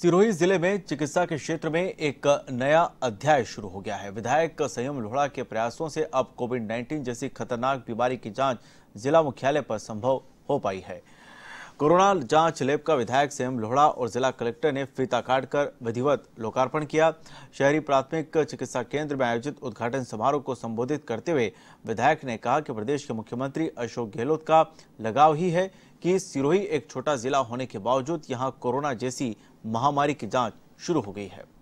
सिरोही जिले में चिकित्सा के क्षेत्र में एक नया अध्याय शुरू हो गया है विधायक संयम लोहड़ा के प्रयासों से अब कोविड 19 जैसी खतरनाक बीमारी की जांच जिला मुख्यालय पर संभव हो पाई है कोरोना जांच लैब का विधायक संयम लोहड़ा और जिला कलेक्टर ने फीता काट कर विधिवत लोकार्पण किया शहरी प्राथमिक चिकित्सा केंद्र में आयोजित उद्घाटन समारोह को संबोधित करते हुए विधायक ने कहा कि प्रदेश के मुख्यमंत्री अशोक गहलोत का लगाव ही है कि सिरोही एक छोटा जिला होने के बावजूद यहां कोरोना जैसी महामारी की जांच शुरू हो गई है